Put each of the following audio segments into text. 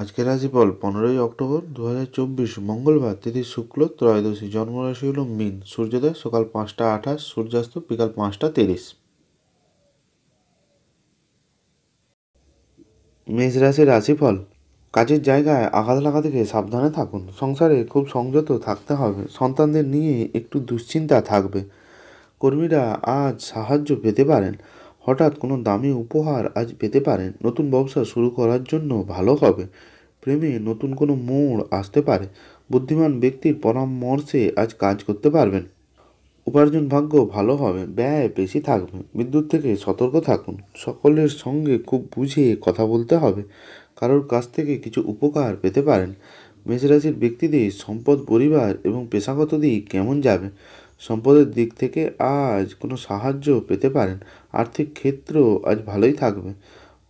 আজকের রাশিফল পনেরোই অক্টোবর দু চব্বিশ মঙ্গলবার তিথি শুক্ল ত্রয়োদশী জন্মরাশি হল মিন সূর্যোদয় সকাল পাঁচটা আঠাশ সূর্যাস্ত বিকাল পাঁচটা তিরিশ মেষ রাশির রাশিফল কাজের জায়গায় আঘাত লাগা থেকে সাবধানে থাকুন সংসারে খুব সংযত থাকতে হবে সন্তানদের নিয়ে একটু দুশ্চিন্তা থাকবে কর্মীরা আজ সাহায্য পেতে পারেন হঠাৎ কোনো দামি উপহার আজ পেতে পারেন নতুন ব্যবসা শুরু করার জন্য ভালো হবে প্রেমে নতুন কোনো মোড় আসতে পারে বুদ্ধিমান ব্যক্তির পরামর্শে আজ কাজ করতে পারবেন উপার্জন ভাগ্য ভালো হবে ব্যয় বেশি থাকবে বিদ্যুৎ থেকে সতর্ক থাকুন সকলের সঙ্গে খুব বুঝে কথা বলতে হবে কারোর কাছ থেকে কিছু উপকার পেতে পারেন মেষরাশির ব্যক্তিদের সম্পদ পরিবার এবং পেশাগত দিক কেমন যাবে সম্পদের দিক থেকে আজ কোনো সাহায্য পেতে পারেন আর্থিক ক্ষেত্র আজ ভালোই থাকবে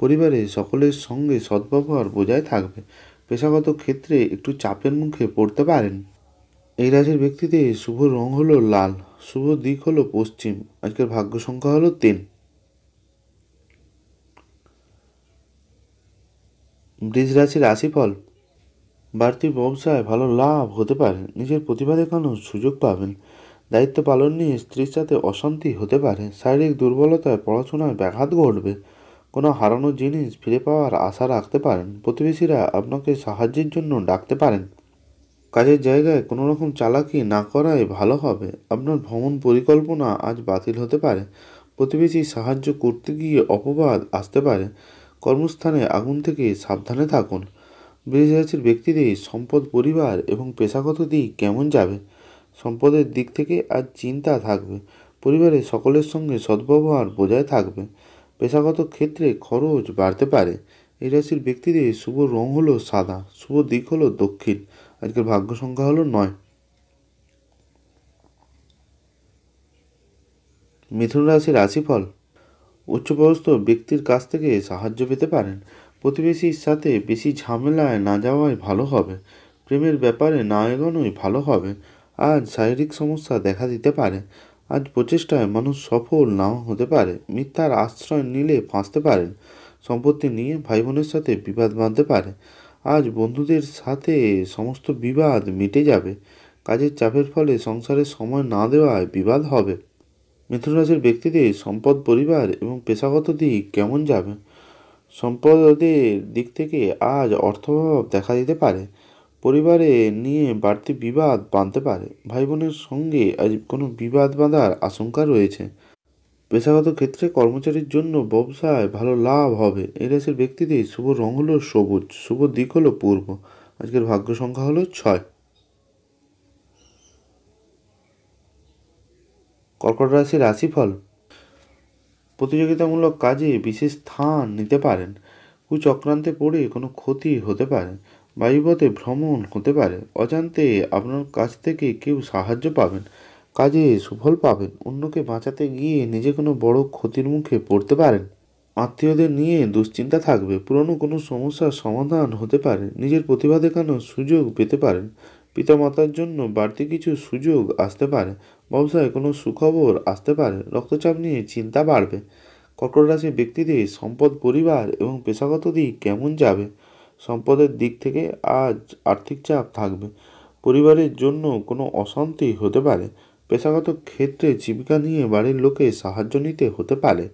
পরিবারে সকলের সঙ্গে সদ্ব্যবহার বোঝায় থাকবে পেশাগত ক্ষেত্রে একটু চাপের মুখে পড়তে পারেন এই রাশির ব্যক্তিদের শুভ রং হলো লাল শুভ দিক হলো পশ্চিম আজকের ভাগ্য সংখ্যা হলো তিন বৃষ রাশির রাশিফল বাড়তি ব্যবসায় ভালো লাভ হতে পারে নিজের প্রতিভা দেখানোর সুযোগ পাবেন দায়িত্ব পালন নিয়ে স্ত্রীর সাথে অশান্তি হতে পারে শারীরিক দুর্বলতায় পড়াশোনায় ব্যাঘাত ঘটবে কোনো হারানো জিনিস ফিরে পাওয়ার আশা রাখতে পারেন প্রতিবেশীরা আপনাকে সাহায্যের জন্য ডাকতে পারেন কাজের জায়গায় কোনো রকম চালাকি না করাই ভালো হবে আপনার ভ্রমণ পরিকল্পনা আজ বাতিল হতে পারে প্রতিবেশী সাহায্য করতে গিয়ে অপবাদ আসতে পারে কর্মস্থানে আগুন থেকে সাবধানে থাকুন বৃহরাশির ব্যক্তিদের সম্পদ পরিবার এবং পেশাগত দিক কেমন যাবে সম্পদের দিক থেকে আর চিন্তা থাকবে পরিবারে সকলের সঙ্গে সদ্ব্যবহার বজায় থাকবে পেশাগত ক্ষেত্রে খরচ বাড়তে পারে এই রাশির ব্যক্তিদের শুভ রং হলো সাদা শুভ দিক হলো দক্ষিণ আজকের ভাগ্য সংখ্যা হলো নয় মিথুন রাশির রাশিফল উচ্চপদস্থ ব্যক্তির কাছ থেকে সাহায্য পেতে পারেন প্রতিবেশীর সাথে বেশি ঝামেলায় না যাওয়াই ভালো হবে প্রেমের ব্যাপারে না এগোনোই ভালো হবে আজ শারীরিক সমস্যা দেখা দিতে পারে আজ প্রচেষ্টায় মানুষ সফল নাও হতে পারে মিথ্যার আশ্রয় নিলে ফাঁসতে পারেন সম্পত্তি নিয়ে ভাই বোনের সাথে বিবাদ বাঁধতে পারে আজ বন্ধুদের সাথে সমস্ত বিবাদ মিটে যাবে কাজের চাপের ফলে সংসারে সময় না দেওয়ায় বিবাদ হবে মিথুন রাশির ব্যক্তিদের সম্পদ পরিবার এবং পেশাগত দিক কেমন যাবে সম্পদের দিক থেকে আজ অর্থভাব দেখা দিতে পারে পরিবারে নিয়ে বাড়তি বিবাদ বাঁধতে পারে ভাই বোনের সঙ্গে আজ কোনো বিবাদ বাঁধার আশঙ্কা রয়েছে পেশাগত ক্ষেত্রে কর্মচারীর জন্য ব্যবসায় ভালো লাভ হবে এই রাশির ব্যক্তিদের শুভ রং হলো সবুজ শুভ দিক হলো পূর্ব আজকের ভাগ্য সংখ্যা হলো ছয় কর্কট রাশির রাশিফল প্রতিযোগিতামূলক কাজে বিশেষ স্থান নিতে পারেন কুচক্রান্তে পড়ে কোনো ক্ষতি হতে পারে বায়ুপথে ভ্রমণ হতে পারে অজান্তে আপনার কাছ থেকে কেউ সাহায্য পাবেন কাজে সুফল পাবেন অন্যকে বাঁচাতে গিয়ে নিজে কোনো বড় ক্ষতির মুখে পড়তে পারেন আত্মীয়দের নিয়ে দুশ্চিন্তা থাকবে পুরনো কোনো সমস্যার সমাধান হতে পারে নিজের প্রতিভা দেখানোর সুযোগ পেতে পারেন পিতামাতার জন্য বাড়তি কিছু সুযোগ আসতে পারে ব্যবসায় কোনো সুখবর আসতে পারে রক্তচাপ নিয়ে চিন্তা বাড়বে কর্কট রাশির ব্যক্তিদের সম্পদ পরিবার এবং পেশাগত দিক কেমন যাবে সম্পদের দিক থেকে আজ আর্থিক চাপ থাকবে পরিবারের জন্য কোনো অশান্তি হতে পারে পেশাগত ক্ষেত্রে জীবিকা নিয়ে বাড়ির লোকে সাহায্য নিতে হতে পারে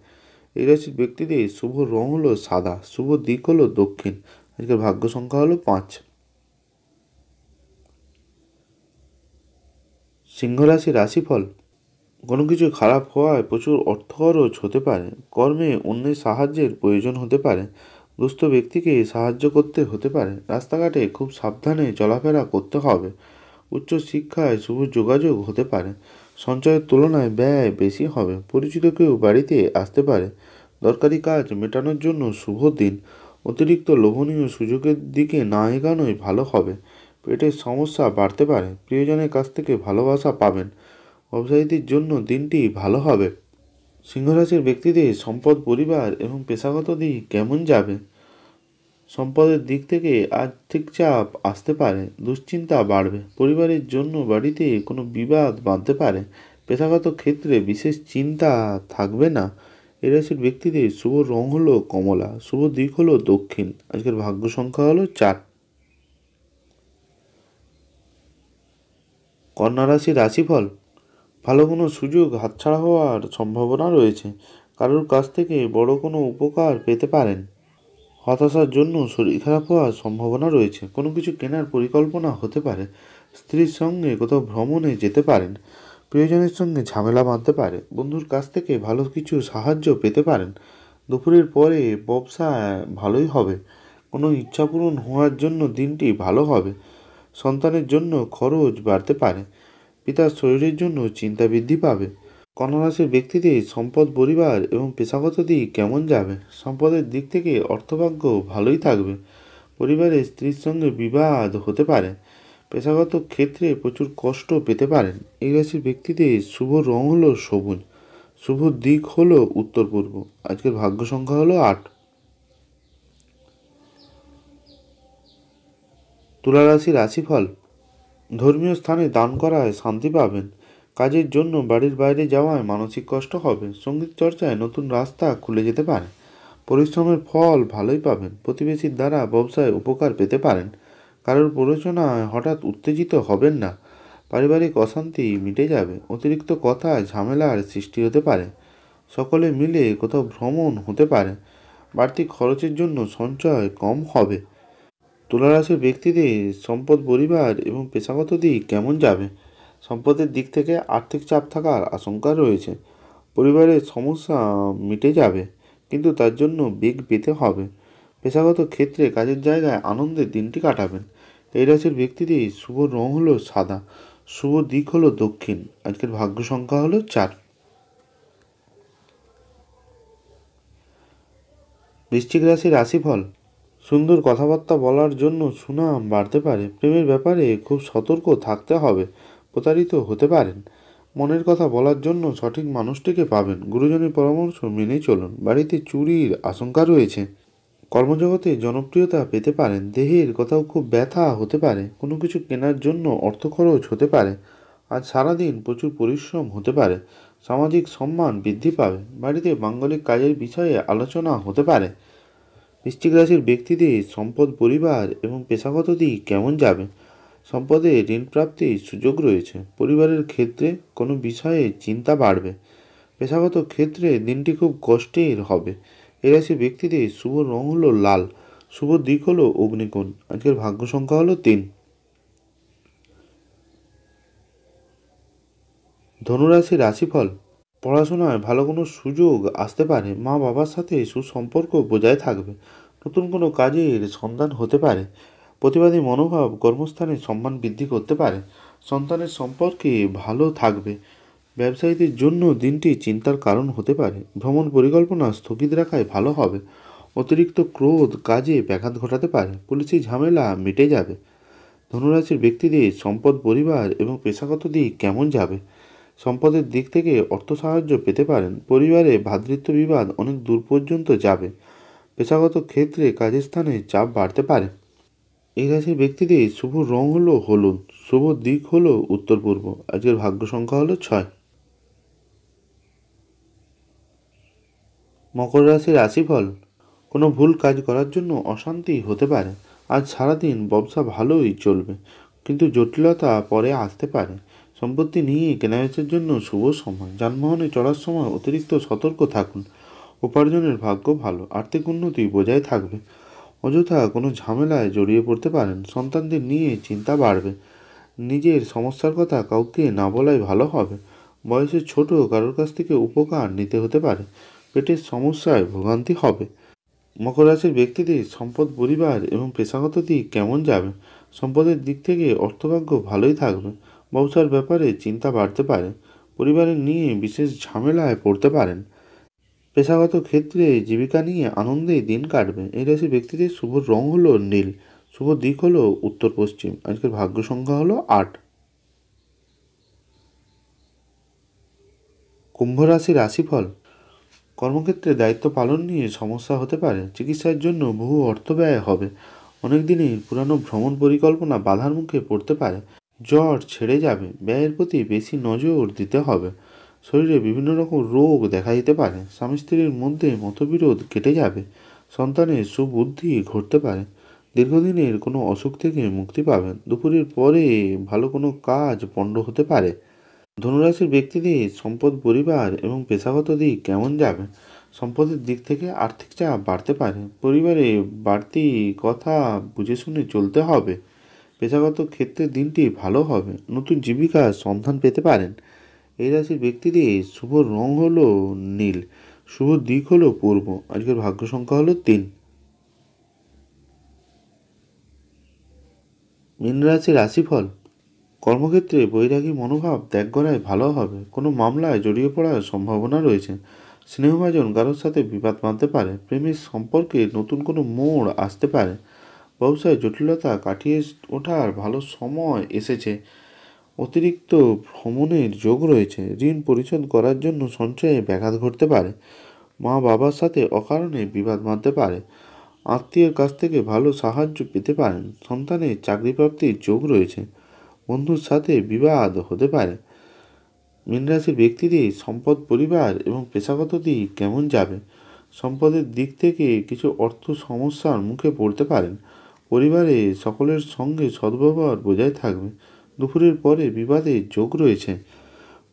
এই রাশির ব্যক্তিদের শুভ রং হলো সাদা শুভ দিক হলো দক্ষিণ আজকে ভাগ্য সংখ্যা হলো পাঁচ সিংহ রাশি রাশিফল কোনো কিছু খারাপ হওয়ায় প্রচুর অর্থ খরচ হতে পারে কর্মে অন্যের সাহায্যের প্রয়োজন হতে পারে দুস্থ ব্যক্তিকে সাহায্য করতে হতে পারে রাস্তাঘাটে খুব সাবধানে চলাফেরা করতে হবে উচ্চ শিক্ষায় শুভ যোগাযোগ হতে পারে সঞ্চয়ের তুলনায় ব্যয় বেশি হবে পরিচিত কেউ বাড়িতে আসতে পারে দরকারি কাজ মেটানোর জন্য শুভ দিন অতিরিক্ত লোভনীয় সুযোগের দিকে না এগানোই ভালো হবে পেটের সমস্যা বাড়তে পারে প্রিয়জনের কাছ থেকে ভালোবাসা পাবেন ব্যবসায়ীদের জন্য দিনটি ভালো হবে সিংহরাশির ব্যক্তিদের সম্পদ পরিবার এবং পেশাগত দিক কেমন যাবে সম্পদের দিক থেকে আর্থিক চাপ আসতে পারে দুশ্চিন্তা বাড়বে পরিবারের জন্য বাড়িতে কোনো বিবাদ বাঁধতে পারে পেশাগত ক্ষেত্রে বিশেষ চিন্তা থাকবে না এ রাশির ব্যক্তিদের শুভ রং হলো কমলা শুভ দিক হলো দক্ষিণ আজকের ভাগ্য সংখ্যা হলো চার কন্যা রাশি রাশিফল ভালো কোনো সুযোগ হাতছাড়া হওয়ার সম্ভাবনা রয়েছে কারোর কাছ থেকে বড় কোনো উপকার পেতে পারেন হতাশার জন্য শরীর খারাপ হওয়ার সম্ভাবনা রয়েছে কোনো কিছু কেনার পরিকল্পনা হতে পারে স্ত্রীর সঙ্গে কোথাও ভ্রমণে যেতে পারেন প্রিয়জনের সঙ্গে ঝামেলা বাঁধতে পারে বন্ধুর কাছ থেকে ভালো কিছু সাহায্য পেতে পারেন দুপুরের পরে ব্যবসা ভালোই হবে কোনো ইচ্ছা পূরণ হওয়ার জন্য দিনটি ভালো হবে সন্তানের জন্য খরচ বাড়তে পারে পিতার শরীরের জন্য চিন্তা বৃদ্ধি পাবে কন্যারাশির ব্যক্তিদের সম্পদ পরিবার এবং পেশাগত দিক কেমন যাবে সম্পদের দিক থেকে অর্থভাগ্য ভালোই থাকবে পরিবারের স্ত্রীর সঙ্গে বিবাদ হতে পারে পেশাগত ক্ষেত্রে প্রচুর কষ্ট পেতে পারেন এই রাশির ব্যক্তিদের শুভ রং হল সবুজ শুভ দিক হল উত্তর পূর্ব আজকের ভাগ্য সংখ্যা হল আট তুলা রাশি রাশিফল ধর্মীয় স্থানে দান করায় শান্তি পাবেন কাজের জন্য বাড়ির বাইরে যাওয়ায় মানসিক কষ্ট হবে সঙ্গীত চর্চায় নতুন রাস্তা খুলে যেতে পারে পরিশ্রমের ফল ভালোই পাবেন প্রতিবেশীর দ্বারা ব্যবসায় উপকার পেতে পারেন কারোর প্ররোচনায় হঠাৎ উত্তেজিত হবেন না পারিবারিক অশান্তি মিটে যাবে অতিরিক্ত কথা ঝামেলার সৃষ্টি হতে পারে সকলে মিলে কোথাও ভ্রমণ হতে পারে বাড়তি খরচের জন্য সঞ্চয় কম হবে তুলা রাশির ব্যক্তিদের সম্পদ পরিবার এবং পেশাগত দিক কেমন যাবে সম্পদের দিক থেকে আর্থিক চাপ থাকার আশঙ্কা রয়েছে পরিবারের সমস্যা মিটে যাবে কিন্তু তার জন্য বেগ পেতে হবে পেশাগত ক্ষেত্রে কাজের জায়গায় আনন্দের দিনটি কাটাবেন এই রাশির ব্যক্তিদের শুভ রং হলো সাদা শুভ দিক হলো দক্ষিণ আজকের ভাগ্য সংখ্যা হলো চার বৃশ্চিক রাশির রাশিফল সুন্দর কথাবার্তা বলার জন্য সুনাম বাড়তে পারে প্রেমের ব্যাপারে খুব সতর্ক থাকতে হবে প্রতারিত হতে পারেন মনের কথা বলার জন্য সঠিক মানুষটিকে পাবেন গুরুজনের পরামর্শ মেনে চলুন বাড়িতে চুরির আশঙ্কা রয়েছে কর্মজগতে জনপ্রিয়তা পেতে পারেন দেহের কোথাও খুব ব্যথা হতে পারে কোনো কিছু কেনার জন্য অর্থ খরচ হতে পারে আজ সারাদিন প্রচুর পরিশ্রম হতে পারে সামাজিক সম্মান বৃদ্ধি পাবে বাড়িতে বাঙ্গলিক কাজের বিষয়ে আলোচনা হতে পারে বৃশ্চিক রাশির ব্যক্তিদের সম্পদ পরিবার এবং পেশাগত দিক কেমন যাবে সম্পদে ঋণ প্রাপ্তির সুযোগ রয়েছে পরিবারের ক্ষেত্রে কোনো বিষয়ে চিন্তা বাড়বে পেশাগত ক্ষেত্রে দিনটি খুব কষ্টের হবে এ রাশি ব্যক্তিদের শুভ রং হলো লাল শুভ দিক হলো অগ্নিকোণ আজকের ভাগ্য সংখ্যা হলো তিন ধনুরাশি রাশিফল পড়াশোনায় ভালো কোনো সুযোগ আসতে পারে মা বাবার সাথে সুসম্পর্ক বজায় থাকবে নতুন কোনো কাজের সন্ধান হতে পারে প্রতিবাদী মনোভাব কর্মস্থানে সম্মান বৃদ্ধি করতে পারে সন্তানের সম্পর্কে ভালো থাকবে ব্যবসায়ীদের জন্য দিনটি চিন্তার কারণ হতে পারে ভ্রমণ পরিকল্পনা স্থগিত রাখায় ভালো হবে অতিরিক্ত ক্রোধ কাজে ব্যাঘাত ঘটাতে পারে পুলিশি ঝামেলা মিটে যাবে ধনুরাশির ব্যক্তিদের সম্পদ পরিবার এবং পেশাগত দিক কেমন যাবে সম্পদের দিক থেকে অর্থ সাহায্য পেতে পারেন পরিবারে ভাতৃত্ব বিবাদ অনেক দূর পর্যন্ত যাবে পেশাগত ক্ষেত্রে কাজের স্থানে চাপ বাড়তে পারে এই রাশির ব্যক্তিদের শুভ রং হলো হলুদ শুভ দিক হলো উত্তর পূর্ব আজকের ভাগ্য সংখ্যা হলো ছয় মকর রাশির রাশিফল কোনো ভুল কাজ করার জন্য অশান্তি হতে পারে আজ সারাদিন ব্যবসা ভালোই চলবে কিন্তু জটিলতা পরে আসতে পারে সম্পত্তি নিয়ে কেনাবেচার জন্য শুভ সময় যানবাহনে চড়ার সময় অতিরিক্ত সতর্ক থাকুন উপার্জনের ভাগ্য ভালো আর্থিক উন্নতি বজায় থাকবে অযথা কোনো ঝামেলায় জড়িয়ে পড়তে পারেন সন্তানদের নিয়ে চিন্তা বাড়বে নিজের সমস্যার কথা কাউকে না বলাই ভালো হবে বয়সে ছোট কারোর কাছ থেকে উপকার নিতে হতে পারে পেটের সমস্যায় ভোগান্তি হবে মকর রাশির ব্যক্তিদের সম্পদ পরিবার এবং পেশাগত দিক কেমন যাবে সম্পদের দিক থেকে অর্থভাগ্য ভালোই থাকবে বউসার ব্যাপারে চিন্তা বাড়তে পারে পরিবারে নিয়ে বিশেষ ঝামেলায় পড়তে পারেন পেশাগত ক্ষেত্রে জীবিকা নিয়ে আনন্দেই দিন কাটবে এই রাশি ব্যক্তিদের শুভ রং হলো নীল শুভ দিক হলো উত্তর পশ্চিম আজকের ভাগ্য সংখ্যা হলো আট কুম্ভ রাশি রাশিফল কর্মক্ষেত্রে দায়িত্ব পালন নিয়ে সমস্যা হতে পারে চিকিৎসার জন্য বহু অর্থ ব্যয় হবে অনেক দিনই পুরানো ভ্রমণ পরিকল্পনা বাধার মুখে পড়তে পারে জ্বর ছেড়ে যাবে ব্যয়ের প্রতি বেশি নজর দিতে হবে শরীরে বিভিন্ন রকম রোগ দেখা দিতে পারে স্বামী স্ত্রীর মধ্যে মতবিরোধ কেটে যাবে সন্তানের সুবুদ্ধি ঘটতে পারে দীর্ঘদিনের কোনো অসুখ থেকে মুক্তি পাবেন দুপুরের পরে ভালো কোনো কাজ পণ্ড হতে পারে ধনুরাশির ব্যক্তিদের সম্পদ পরিবার এবং পেশাগত দিক কেমন যাবে সম্পদের দিক থেকে আর্থিক চাপ বাড়তে পারে পরিবারে বাড়তি কথা বুঝে শুনে চলতে হবে পেশাগত ক্ষেত্রে দিনটি ভালো হবে নতুন জীবিকার সন্ধান পেতে পারেন এই রাশির ব্যক্তিদের শুভ রং হলো নীল শুভ দিক হলো পূর্ব আজকের ভাগ্য সংখ্যা হলো তিন মীন রাশি রাশিফল কর্মক্ষেত্রে বৈরাগী মনোভাব ত্যাগ করায় ভালো হবে কোনো মামলায় জড়িয়ে পড়ার সম্ভাবনা রয়েছে স্নেহভাজন কারোর সাথে বিবাদ বাঁধতে পারে প্রেমের সম্পর্কে নতুন কোনো মোড় আসতে পারে ব্যবসায় জটিলতা কাটিয়ে ওঠার ভালো সময় এসেছে অতিরিক্ত ভ্রমণের যোগ রয়েছে ঋণ পরিশোধ করার জন্য সঞ্চয়ে ব্যাঘাত ঘটতে পারে মা বাবার সাথে অকারণে বিবাদ মারতে পারে আত্মীয়ের কাছ থেকে ভালো সাহায্য পেতে পারেন সন্তানের চাকরি প্রাপ্তির যোগ রয়েছে বন্ধুর সাথে বিবাদ হতে পারে মিনরাশির ব্যক্তিদের সম্পদ পরিবার এবং পেশাগত দিক কেমন যাবে সম্পদের দিক থেকে কিছু অর্থ সমস্যার মুখে পড়তে পারেন পরিবারে সকলের সঙ্গে সদ্ব্যবহার বজায় থাকবে দুপুরের পরে বিবাদে যোগ রয়েছে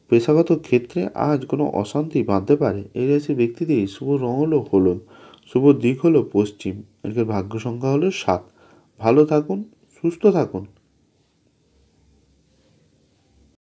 পেশাগত ক্ষেত্রে আজ কোনো অশান্তি বাঁধতে পারে এই রাশির ব্যক্তিদের শুভ রঙ হলো হলুদ শুভ দিক হলো পশ্চিম এদের ভাগ্য সংখ্যা হলো সাত ভালো থাকুন সুস্থ থাকুন